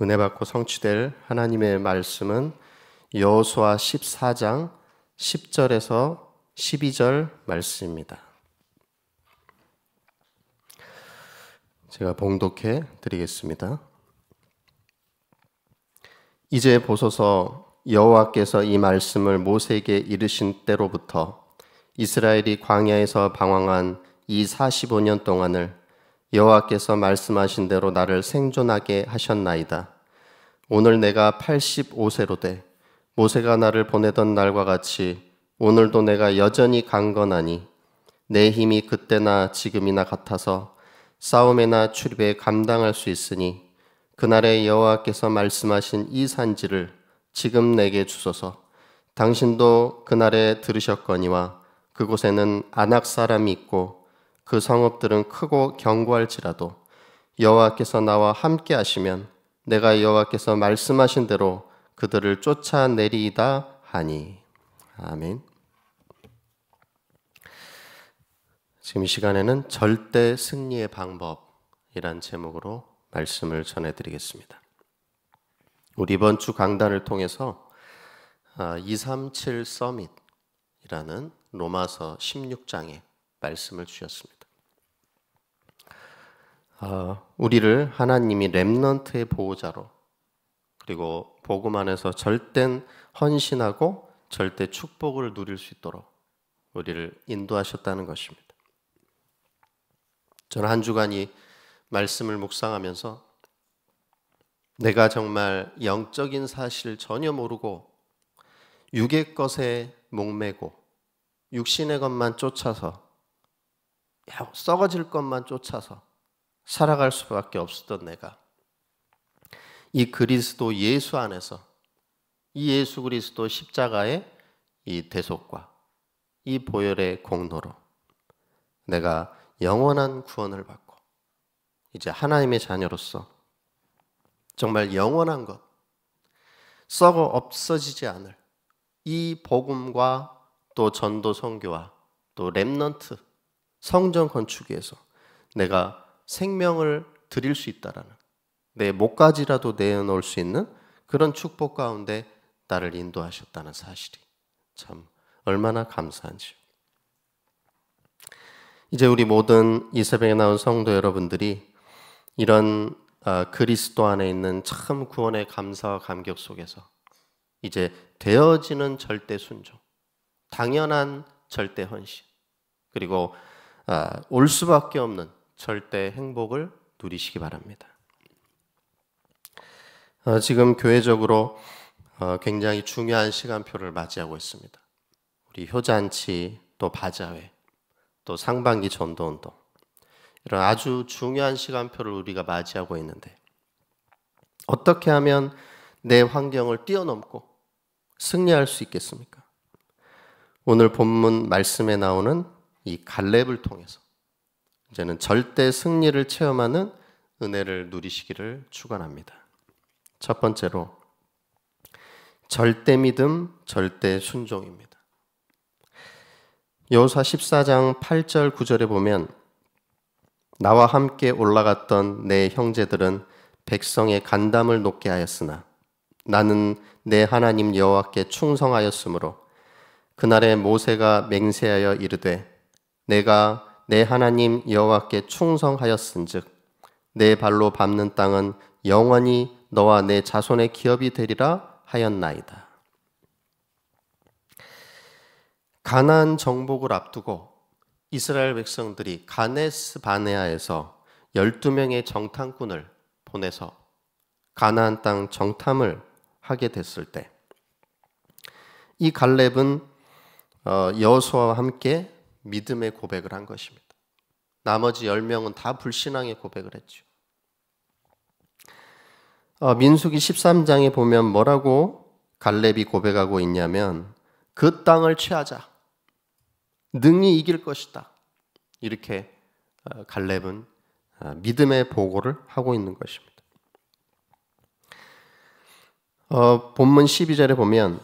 은혜 받고 성취될 하나님의 말씀은 여호수아 14장 10절에서 12절 말씀입니다. 제가 봉독해 드리겠습니다. 이제 보소서 여호와께서 이 말씀을 모세에게 이르신 때로부터 이스라엘이 광야에서 방황한 이 45년 동안을 여호와께서 말씀하신 대로 나를 생존하게 하셨나이다. 오늘 내가 85세로 돼 모세가 나를 보내던 날과 같이 오늘도 내가 여전히 강건하니 내 힘이 그때나 지금이나 같아서 싸움에나 출입에 감당할 수 있으니 그날에 여호와께서 말씀하신 이 산지를 지금 내게 주소서 당신도 그날에 들으셨거니와 그곳에는 안악 사람이 있고 그 성읍들은 크고 견고할지라도 여호와께서 나와 함께 하시면 내가 여호와께서 말씀하신 대로 그들을 쫓아내리이다 하니 아멘. 지금 이 시간에는 절대 승리의 방법이란 제목으로 말씀을 전해드리겠습니다. 우리 이번 주 강단을 통해서 237 아, 서밋이라는 로마서 16장의 말씀을 주셨습니다. 아. 우리를 하나님이 렘넌트의 보호자로 그리고 복음 안에서 절된 헌신하고 절대 축복을 누릴 수 있도록 우리를 인도하셨다는 것입니다. 저는 한 주간이 말씀을 묵상하면서 내가 정말 영적인 사실 전혀 모르고 육의 것에 목매고 육신의 것만 쫓아서 썩어질 것만 쫓아서 살아갈 수밖에 없었던 내가 이 그리스도 예수 안에서 이 예수 그리스도 십자가의 이 대속과 이 보혈의 공로로 내가 영원한 구원을 받고 이제 하나님의 자녀로서 정말 영원한 것 썩어 없어지지 않을 이 복음과 또 전도 성교와또 렘넌트 성전 건축에서 내가 생명을 드릴 수 있다라는 내 목까지라도 내어놓을 수 있는 그런 축복 가운데 나를 인도하셨다는 사실이 참 얼마나 감사한지. 이제 우리 모든 이 새벽에 나온 성도 여러분들이 이런 아, 그리스도 안에 있는 참 구원의 감사와 감격 속에서 이제 되어지는 절대 순종, 당연한 절대 헌신, 그리고 아, 올 수밖에 없는 절대 행복을 누리시기 바랍니다. 어, 지금 교회적으로 어, 굉장히 중요한 시간표를 맞이하고 있습니다. 우리 효잔치 또 바자회 또 상반기 전도운동 이런 아주 중요한 시간표를 우리가 맞이하고 있는데 어떻게 하면 내 환경을 뛰어넘고 승리할 수 있겠습니까? 오늘 본문 말씀에 나오는 이 갈렙을 통해서 이제는 절대 승리를 체험하는 은혜를 누리시기를 축원합니다. 첫 번째로 절대 믿음, 절대 순종입니다. 여호사 14장 8절 9절에 보면 나와 함께 올라갔던 내 형제들은 백성의 간담을 높게 하였으나 나는 내 하나님 여호와께 충성하였으므로 그날에 모세가 맹세하여 이르되 내가 내 하나님 여호와께 충성하였은즉 내 발로 밟는 땅은 영원히 너와 내 자손의 기업이 되리라 하였나이다. 가나안 정복을 앞두고 이스라엘 백성들이 가네스 바네아에서 12명의 정탐꾼을 보내서 가나안 땅 정탐을 하게 됐을 때 이 갈렙은 어, 여호수아와 함께 믿음의 고백을 한 것입니다. 나머지 1명은다 불신앙의 고백을 했죠. 어, 민수기 13장에 보면 뭐라고 갈렙이 고백하고 있냐면 그 땅을 취하자. 능히 이길 것이다. 이렇게 어, 갈렙은 어, 믿음의 보고를 하고 있는 것입니다. 어, 본문 12절에 보면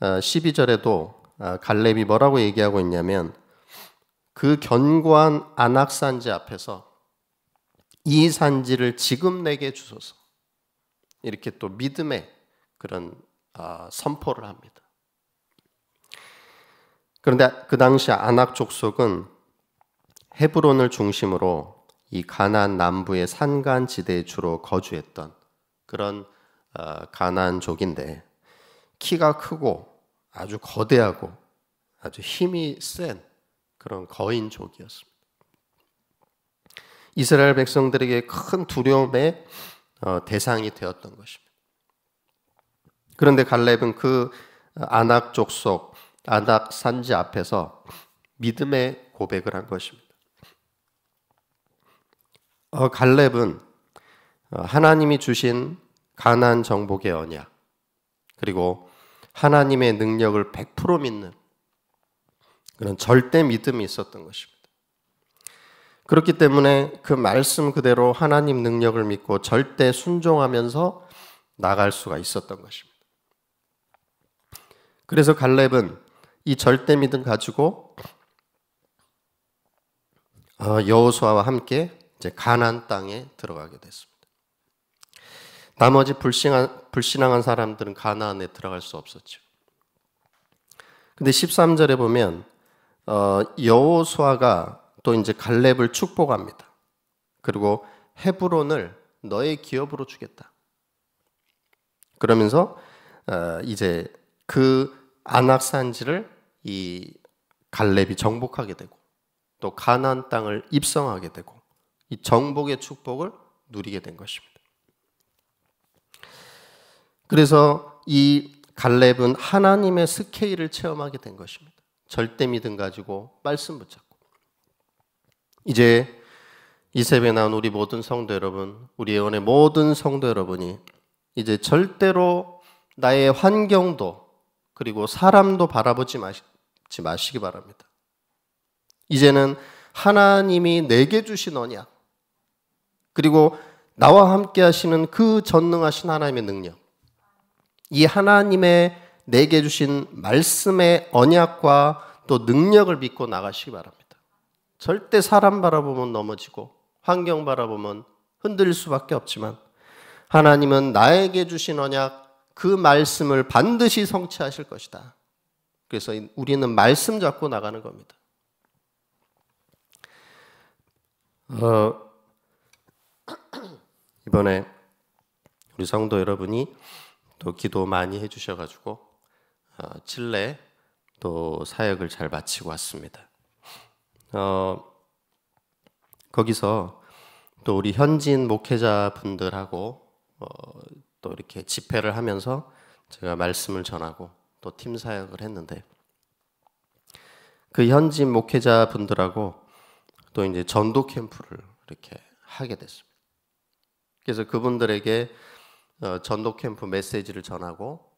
12절에도 어, 갈렙이 뭐라고 얘기하고 있냐면 그 견고한 안악산지 앞에서 이 산지를 지금 내게 주소서. 이렇게 또 믿음의 그런 아, 선포를 합니다. 그런데 그 당시 안악 족속은 헤브론을 중심으로 이 가나안 남부의 산간 지대에 주로 거주했던 그런 아, 가나안족인데 키가 크고 아주 거대하고 아주 힘이 센 그런 거인족이었습니다. 이스라엘 백성들에게 큰 두려움의 어, 대상이 되었던 것입니다. 그런데 갈렙은 그 안악 족속, 안악 산지 앞에서 믿음의 고백을 한 것입니다. 어, 갈렙은 어, 하나님이 주신 가난 정복의 언약, 그리고 하나님의 능력을 100% 믿는 그런 절대 믿음이 있었던 것입니다. 그렇기 때문에 그 말씀 그대로 하나님 능력을 믿고 절대 순종하면서 나갈 수가 있었던 것입니다. 그래서 갈렙은 이 절대 믿음 가지고 어, 여호수아와 함께 이제 가나안 땅에 들어가게 됐습니다. 나머지 불신한, 불신앙한 사람들은 가나안에 들어갈 수 없었죠. 근데 13절에 보면 어, 여호수아가 또 이제 갈렙을 축복합니다. 그리고 헤브론을 너의 기업으로 주겠다. 그러면서 어, 이제 그 안악산지를 이 갈렙이 정복하게 되고 또 가나안 땅을 입성하게 되고 이 정복의 축복을 누리게 된 것입니다. 그래서 이 갈렙은 하나님의 스케일을 체험하게 된 것입니다. 절대 믿음 가지고 말씀 붙잡고 이제 이 세배 에 나온 우리 모든 성도 여러분, 우리 예언의 모든 성도 여러분이 이제 절대로 나의 환경도 그리고 사람도 바라보지 마시, 마시기 바랍니다. 이제는 하나님이 내게 주신 언약 그리고 나와 함께 하시는 그 전능하신 하나님의 능력 이 하나님의 내게 주신 말씀의 언약과 또 능력을 믿고 나가시기 바랍니다. 절대 사람 바라보면 넘어지고 환경 바라보면 흔들릴 수밖에 없지만 하나님은 나에게 주신 언약 그 말씀을 반드시 성취하실 것이다. 그래서 우리는 말씀 잡고 나가는 겁니다. 어, 이번에 우리 성도 여러분이 또 기도 많이 해주셔가지고 어, 칠레 또 사역을 잘 마치고 왔습니다. 어, 거기서 또 우리 현지인 목회자분들하고 어, 또 이렇게 집회를 하면서 제가 말씀을 전하고 또 팀 사역을 했는데 그 현지인 목회자분들하고 또 이제 전도 캠프를 이렇게 하게 됐습니다. 그래서 그분들에게 어, 전도 캠프 메시지를 전하고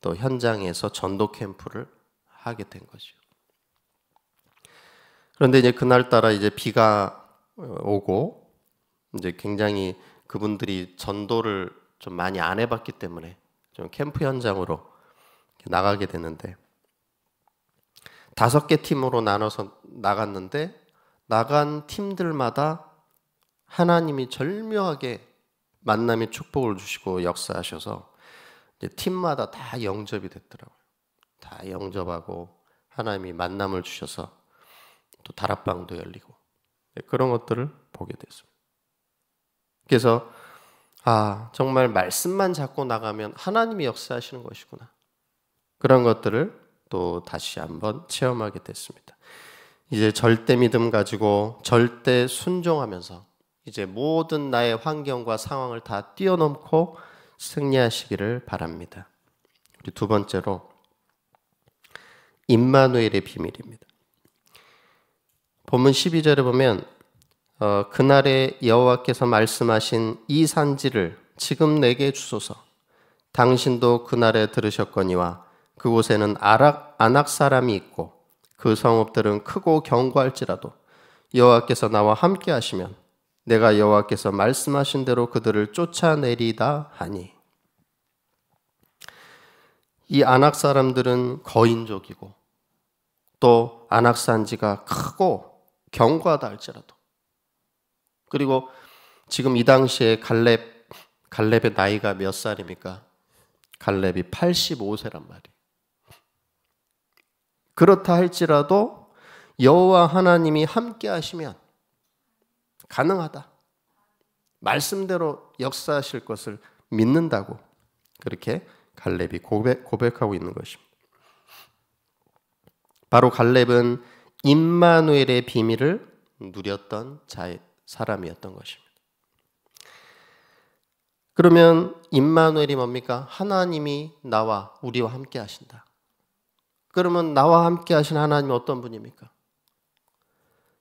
또 현장에서 전도 캠프를 하게 된 거죠. 그런데 이제 그날따라 이제 비가 어, 오고 이제 굉장히 그분들이 전도를 좀 많이 안 해봤기 때문에 좀 캠프 현장으로 나가게 되는데 다섯 개 팀으로 나눠서 나갔는데 나간 팀들마다 하나님이 절묘하게 만남의 축복을 주시고 역사하셔서 팀마다 다 영접이 됐더라고요. 다 영접하고 하나님이 만남을 주셔서 또 다락방도 열리고 네, 그런 것들을 보게 됐습니다. 그래서 아 정말 말씀만 잡고 나가면 하나님이 역사하시는 것이구나 그런 것들을 또 다시 한번 체험하게 됐습니다. 이제 절대 믿음 가지고 절대 순종하면서 이제 모든 나의 환경과 상황을 다 뛰어넘고 승리하시기를 바랍니다. 우리 두 번째로 임마누엘의 비밀입니다. 본문 12절에 보면 어, 그날에 여호와께서 말씀하신 이 산지를 지금 내게 주소서. 당신도 그날에 들으셨거니와 그곳에는 아락, 안악 사람이 있고 그 성읍들은 크고 견고할지라도 여호와께서 나와 함께 하시면 내가 여호와께서 말씀하신 대로 그들을 쫓아내리다 하니 이 안악 사람들은 거인족이고 또 안악 산지가 크고 경과다 할지라도 그리고 지금 이 당시에 갈렙 갈렙의 나이가 몇 살입니까? 갈렙이 85세란 말이. 그렇다 할지라도 여호와 하나님이 함께 하시면 가능하다. 말씀대로 역사하실 것을 믿는다고 그렇게 갈렙이 고백, 고백하고 있는 것입니다. 바로 갈렙은 임마누엘의 비밀을 누렸던 자 사람이었던 것입니다. 그러면 임마누엘이 뭡니까? 하나님이 나와 우리와 함께 하신다. 그러면 나와 함께 하신 하나님은 어떤 분입니까?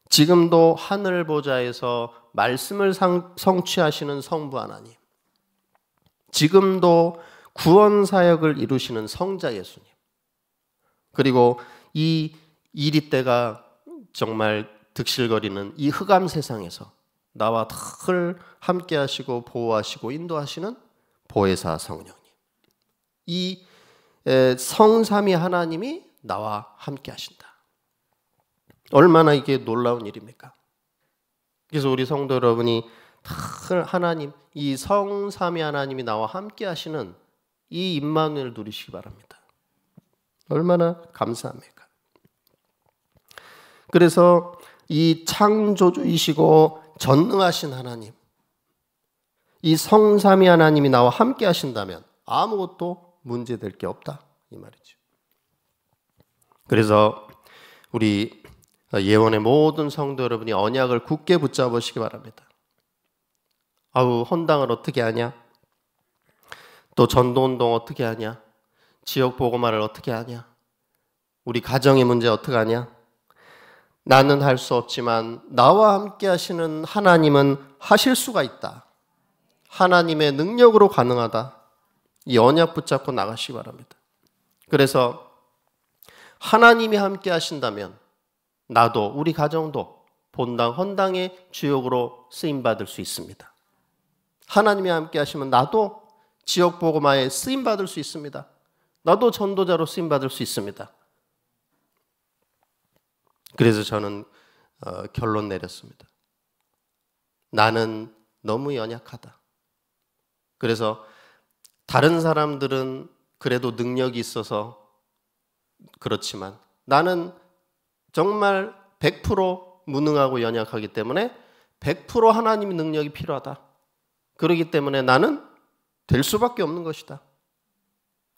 지금도 하늘 보좌에서 말씀을 성취하시는 성부 하나님. 지금도 구원 사역을 이루시는 성자 예수님. 그리고 이 이리 때가 정말 득실거리는 이 흑암 세상에서 나와 탁을 함께 하시고 보호하시고 인도하시는 보혜사 성령님. 이 성삼위 하나님이 나와 함께 하신다. 얼마나 이게 놀라운 일입니까? 그래서 우리 성도 여러분이 하나님 이 성삼위 하나님이 나와 함께 하시는 이 임마누엘 누리시기 바랍니다. 얼마나 감사합니까? 그래서 이 창조주이시고 전능하신 하나님 이 성삼위 하나님이 나와 함께 하신다면 아무것도 문제될 게 없다 이 말이죠. 그래서 우리 예원의 모든 성도 여러분이 언약을 굳게 붙잡으시기 바랍니다. 아우 헌당을 어떻게 하냐? 또 전도운동 어떻게 하냐? 지역 보고말을 어떻게 하냐? 우리 가정의 문제 어떻게 하냐? 나는 할 수 없지만 나와 함께 하시는 하나님은 하실 수가 있다. 하나님의 능력으로 가능하다. 이 언약 붙잡고 나가시기 바랍니다. 그래서 하나님이 함께 하신다면 나도 우리 가정도 본당 헌당의 주역으로 쓰임 받을 수 있습니다. 하나님이 함께 하시면 나도 지역 보고마에 쓰임 받을 수 있습니다. 나도 전도자로 쓰임 받을 수 있습니다. 그래서 저는 어, 결론 내렸습니다. 나는 너무 연약하다. 그래서 다른 사람들은 그래도 능력이 있어서 그렇지만 나는 정말 100% 무능하고 연약하기 때문에 100% 하나님의 능력이 필요하다. 그러기 때문에 나는 될 수밖에 없는 것이다.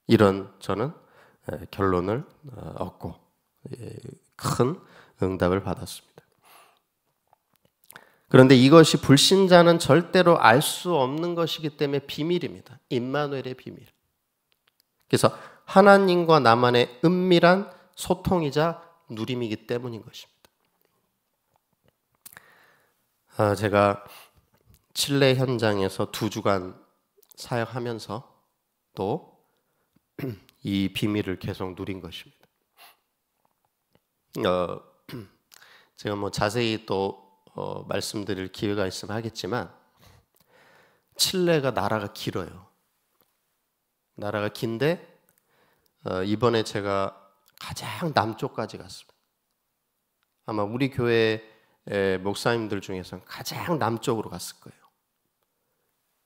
이런 저는 예, 결론을 어, 얻고 예, 큰 응답을 받았습니다. 그런데 이것이 불신자는 절대로 알 수 없는 것이기 때문에 비밀입니다. 임마누엘의 비밀. 그래서 하나님과 나만의 은밀한 소통이자 누림이기 때문인 것입니다. 아, 제가 칠레 현장에서 두 주간 사역하면서 또 이 비밀을 계속 누린 것입니다. 어, 제가 뭐 자세히 또 어, 말씀드릴 기회가 있으면 하겠지만 칠레가 나라가 길어요. 나라가 긴데 어, 이번에 제가 가장 남쪽까지 갔습니다. 아마 우리 교회 목사님들 중에서는 가장 남쪽으로 갔을 거예요.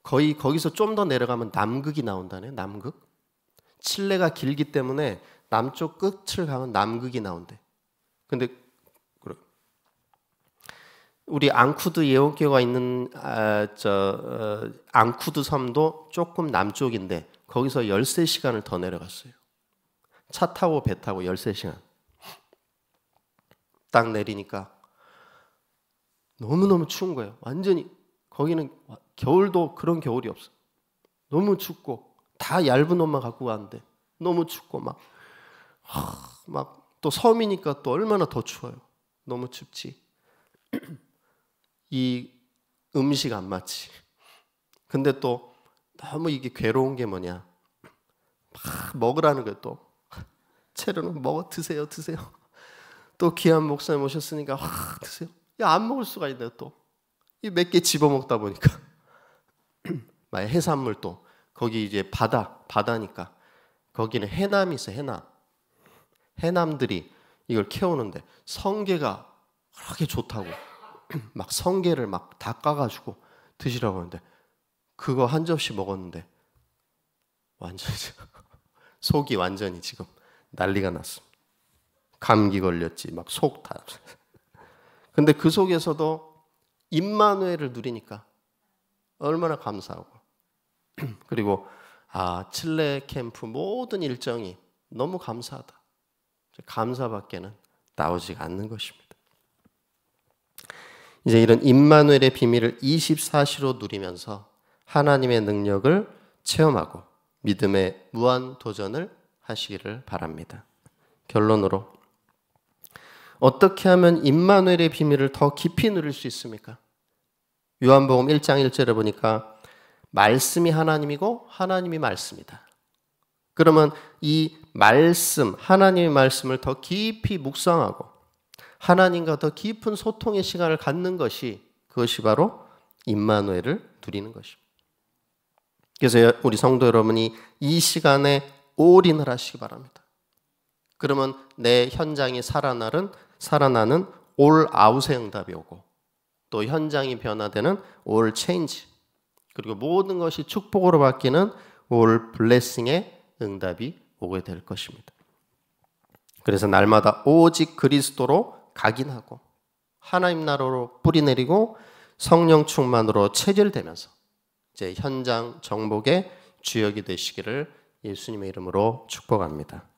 거의 거기서 좀 더 내려가면 남극이 나온다네. 남극. 칠레가 길기 때문에 남쪽 끝을 가면 남극이 나온대. 근데 우리 앙쿠드 예원교가 있는 아, 저 어, 앙쿠드 섬도 조금 남쪽인데 거기서 13시간을 더 내려갔어요. 차 타고 배 타고 13시간. 딱 내리니까 너무너무 추운 거예요. 완전히 거기는 겨울도 그런 겨울이 없어. 너무 춥고 다 얇은 옷만 갖고 왔는데 너무 춥고 막 막 또 섬이니까 또 얼마나 더 추워요. 너무 춥지. 이 음식 안 맞지. 근데 또 너무 이게 괴로운 게 뭐냐. 막 먹으라는 거예요 또. 채로는 먹어 드세요, 드세요. 또 귀한 목사님 오셨으니까 확 드세요. 야, 안 먹을 수가 있나요, 또? 이몇개 집어 먹다 보니까. 막 해산물 또 거기 이제 바다, 바다니까 거기는 해남이 있어, 해남. 해남들이 이걸 캐오는데 성게가 그렇게 좋다고 막 성게를 막 닦아가지고 드시라고 하는데 그거 한 접시 먹었는데 완전 속이 완전히 지금 난리가 났어 감기 걸렸지, 막속 다. 근데 그 속에서도 임마누엘을 누리니까 얼마나 감사하고 그리고 아 칠레 캠프 모든 일정이 너무 감사하다. 감사밖에는 나오지 않는 것입니다. 이제 이런 임마누엘의 비밀을 24시로 누리면서 하나님의 능력을 체험하고 믿음의 무한 도전을 하시기를 바랍니다. 결론으로 어떻게 하면 임마누엘의 비밀을 더 깊이 누릴 수 있습니까? 요한복음 1장 1절에 보니까 말씀이 하나님이고 하나님이 말씀이다. 그러면 이 말씀, 하나님의 말씀을 더 깊이 묵상하고 하나님과 더 깊은 소통의 시간을 갖는 것이 그것이 바로 임마누엘을 누리는 것입니다. 그래서 우리 성도 여러분이 이 시간에 올인을 하시기 바랍니다. 그러면 내 현장이 살아나는 살아나는 올 아웃의 응답이 오고 또 현장이 변화되는 올 체인지 그리고 모든 것이 축복으로 바뀌는 올 블레싱의 응답이 오게 될 것입니다. 그래서 날마다 오직 그리스도로 각인하고 하나님 나라로 뿌리 내리고 성령 충만으로 체질되면서 이제 현장 정복의 주역이 되시기를 예수님의 이름으로 축복합니다.